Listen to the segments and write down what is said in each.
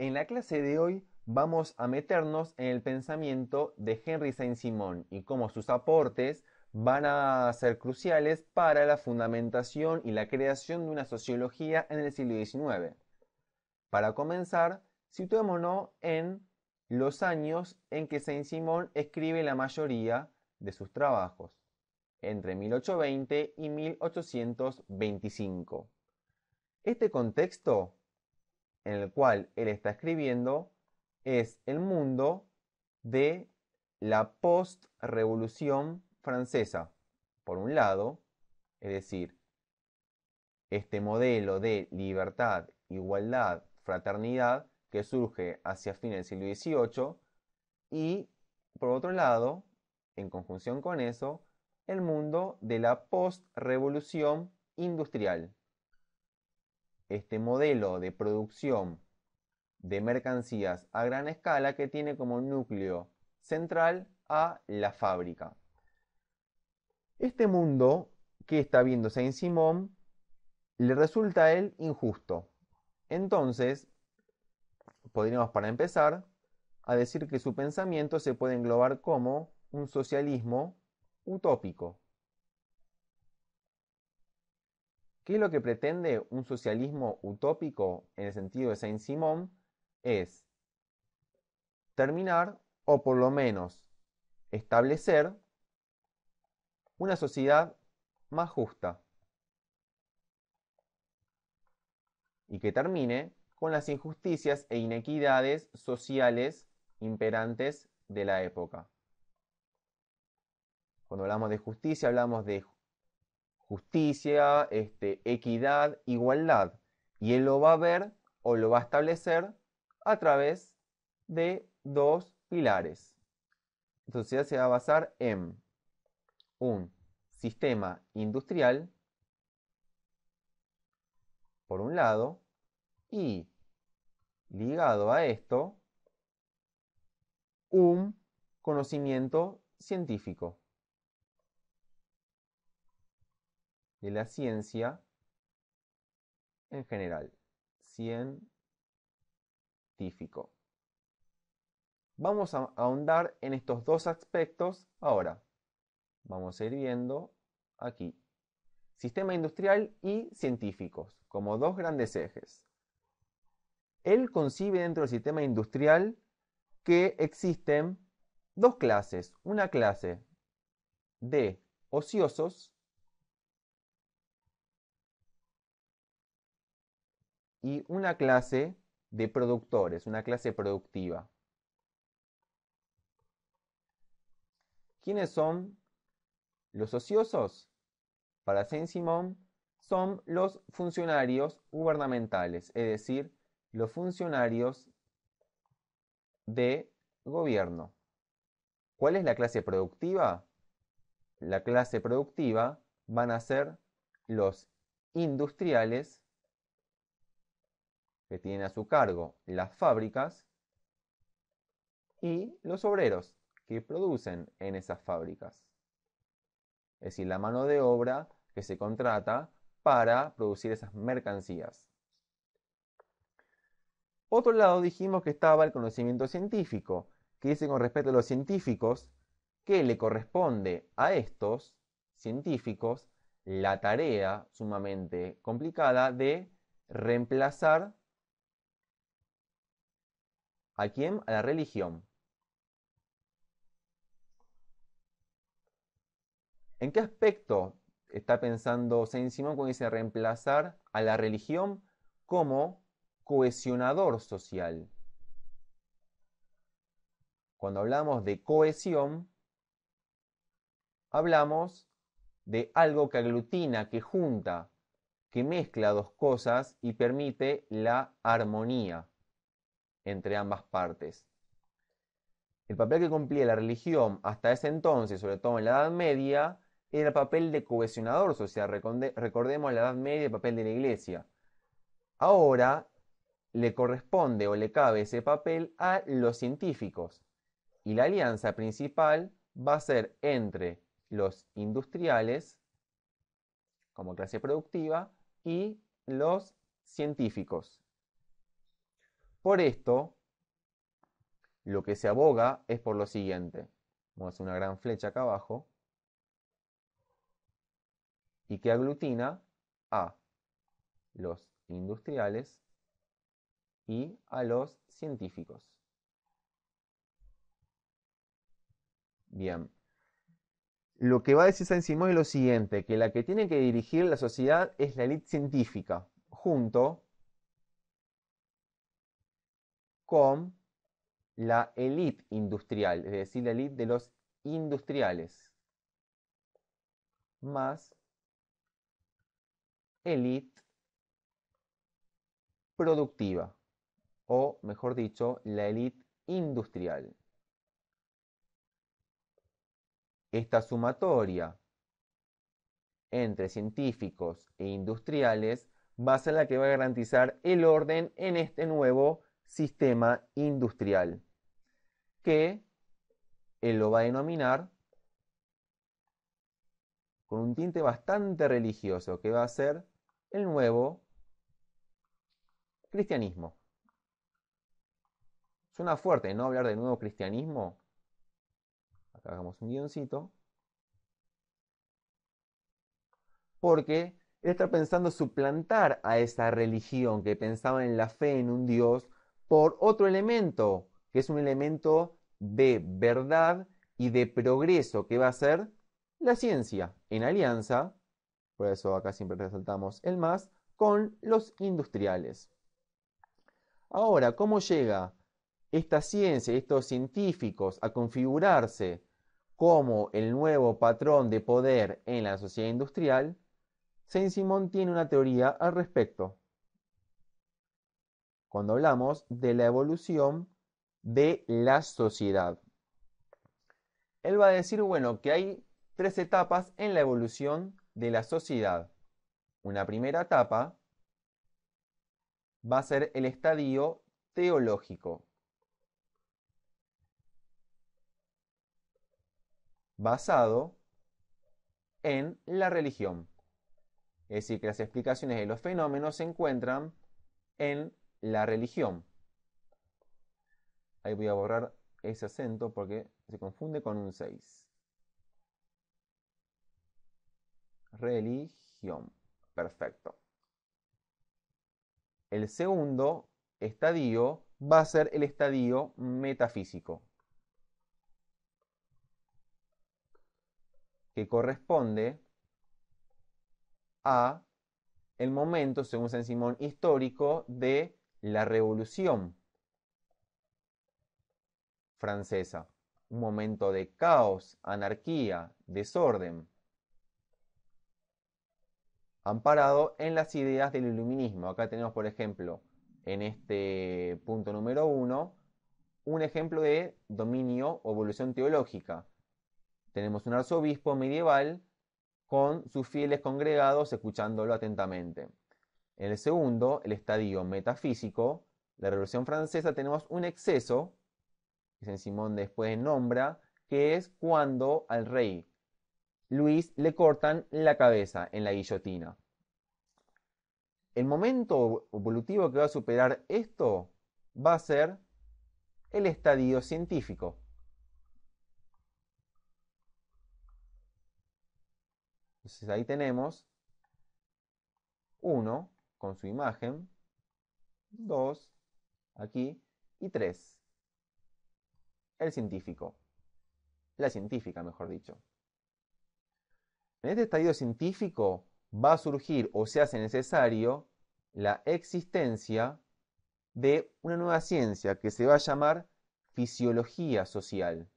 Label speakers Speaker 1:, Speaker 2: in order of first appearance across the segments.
Speaker 1: En la clase de hoy vamos a meternos en el pensamiento de Henry Saint-Simon y cómo sus aportes van a ser cruciales para la fundamentación y la creación de una sociología en el siglo XIX. Para comenzar, situémonos en los años en que Saint-Simon escribe la mayoría de sus trabajos, entre 1820 y 1825. Este contexto en el cual él está escribiendo es el mundo de la post-revolución francesa, por un lado, es decir, este modelo de libertad, igualdad, fraternidad que surge hacia fines del siglo XVIII y, por otro lado, en conjunción con eso, el mundo de la post-revolución industrial, este modelo de producción de mercancías a gran escala que tiene como núcleo central a la fábrica. Este mundo que está viendo Saint Simón le resulta a él injusto. Entonces, podríamos para empezar a decir que su pensamiento se puede englobar como un socialismo utópico. ¿Qué lo que pretende un socialismo utópico en el sentido de Saint-Simon? Es terminar o por lo menos establecer una sociedad más justa y que termine con las injusticias e inequidades sociales imperantes de la época. Cuando hablamos de justicia hablamos de justicia, este, equidad, igualdad. Y él lo va a ver o lo va a establecer a través de dos pilares. Entonces, se va a basar en un sistema industrial, por un lado, y ligado a esto, un conocimiento científico. de la ciencia en general. Científico. Vamos a ahondar en estos dos aspectos ahora. Vamos a ir viendo aquí. Sistema industrial y científicos, como dos grandes ejes. Él concibe dentro del sistema industrial que existen dos clases. Una clase de ociosos y una clase de productores, una clase productiva. ¿Quiénes son los ociosos? Para Saint-Simon son los funcionarios gubernamentales, es decir, los funcionarios de gobierno. ¿Cuál es la clase productiva? La clase productiva van a ser los industriales que tienen a su cargo las fábricas y los obreros que producen en esas fábricas. Es decir, la mano de obra que se contrata para producir esas mercancías. Otro lado dijimos que estaba el conocimiento científico, que dice con respecto a los científicos que le corresponde a estos científicos la tarea sumamente complicada de reemplazar ¿A quién? A la religión. ¿En qué aspecto está pensando Saint Simon cuando dice reemplazar a la religión como cohesionador social? Cuando hablamos de cohesión, hablamos de algo que aglutina, que junta, que mezcla dos cosas y permite la armonía entre ambas partes. El papel que cumplía la religión hasta ese entonces, sobre todo en la Edad Media, era el papel de cohesionador social. Recordemos la Edad Media el papel de la Iglesia. Ahora le corresponde o le cabe ese papel a los científicos. Y la alianza principal va a ser entre los industriales, como clase productiva, y los científicos. Por esto, lo que se aboga es por lo siguiente. Vamos a hacer una gran flecha acá abajo. Y que aglutina a los industriales y a los científicos. Bien. Lo que va a decir San Simón es lo siguiente, que la que tiene que dirigir la sociedad es la élite científica, junto con la élite industrial, es decir, la élite de los industriales, más élite productiva, o mejor dicho, la élite industrial. Esta sumatoria entre científicos e industriales va a ser la que va a garantizar el orden en este nuevo sistema industrial, que él lo va a denominar con un tinte bastante religioso, que va a ser el nuevo cristianismo. Suena fuerte, ¿no? Hablar de nuevo cristianismo. Acá hagamos un guioncito. Porque él está pensando suplantar a esa religión que pensaba en la fe en un Dios por otro elemento, que es un elemento de verdad y de progreso, que va a ser la ciencia, en alianza, por eso acá siempre resaltamos el más, con los industriales. Ahora, ¿cómo llega esta ciencia, estos científicos, a configurarse como el nuevo patrón de poder en la sociedad industrial? Saint-Simon tiene una teoría al respecto cuando hablamos de la evolución de la sociedad. Él va a decir, bueno, que hay tres etapas en la evolución de la sociedad. Una primera etapa va a ser el estadio teológico. basado en la religión. Es decir, que las explicaciones de los fenómenos se encuentran en la religión. Ahí voy a borrar ese acento porque se confunde con un 6. Religión. Perfecto. El segundo estadio va a ser el estadio metafísico, que corresponde a el momento, según San Simón, histórico de la Revolución francesa, un momento de caos, anarquía, desorden, amparado en las ideas del iluminismo. Acá tenemos, por ejemplo, en este punto número uno, un ejemplo de dominio o evolución teológica. Tenemos un arzobispo medieval con sus fieles congregados escuchándolo atentamente. En el segundo, el estadio metafísico, la Revolución Francesa, tenemos un exceso, que San Simón después nombra, que es cuando al rey Luis le cortan la cabeza en la guillotina. El momento evolutivo que va a superar esto va a ser el estadio científico. Entonces ahí tenemos uno con su imagen, dos, aquí, y tres, el científico, la científica, mejor dicho. En este estadio científico va a surgir o se hace necesario la existencia de una nueva ciencia que se va a llamar fisiología social.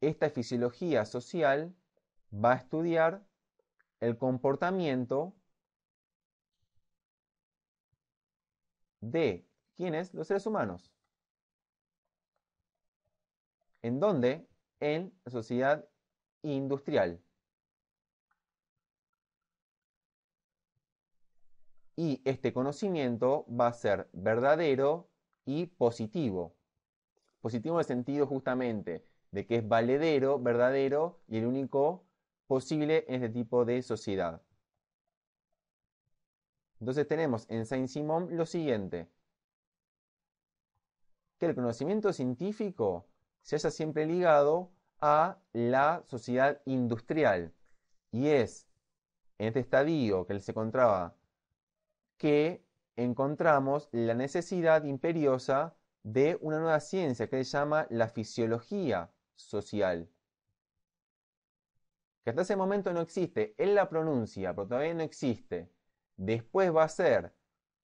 Speaker 1: esta fisiología social va a estudiar el comportamiento de quiénes los seres humanos. ¿En dónde? En la sociedad industrial. Y este conocimiento va a ser verdadero y positivo. Positivo en el sentido justamente de que es valedero, verdadero y el único posible en este tipo de sociedad. Entonces tenemos en Saint-Simon lo siguiente, que el conocimiento científico se haya siempre ligado a la sociedad industrial y es en este estadio que él se encontraba que encontramos la necesidad imperiosa de una nueva ciencia que se llama la fisiología, social. Que hasta ese momento no existe. en la pronuncia, pero todavía no existe. Después va a ser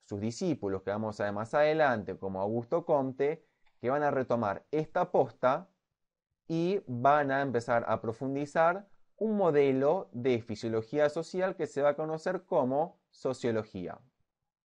Speaker 1: sus discípulos, que vamos a ver más adelante, como Augusto Comte, que van a retomar esta posta y van a empezar a profundizar un modelo de fisiología social que se va a conocer como sociología.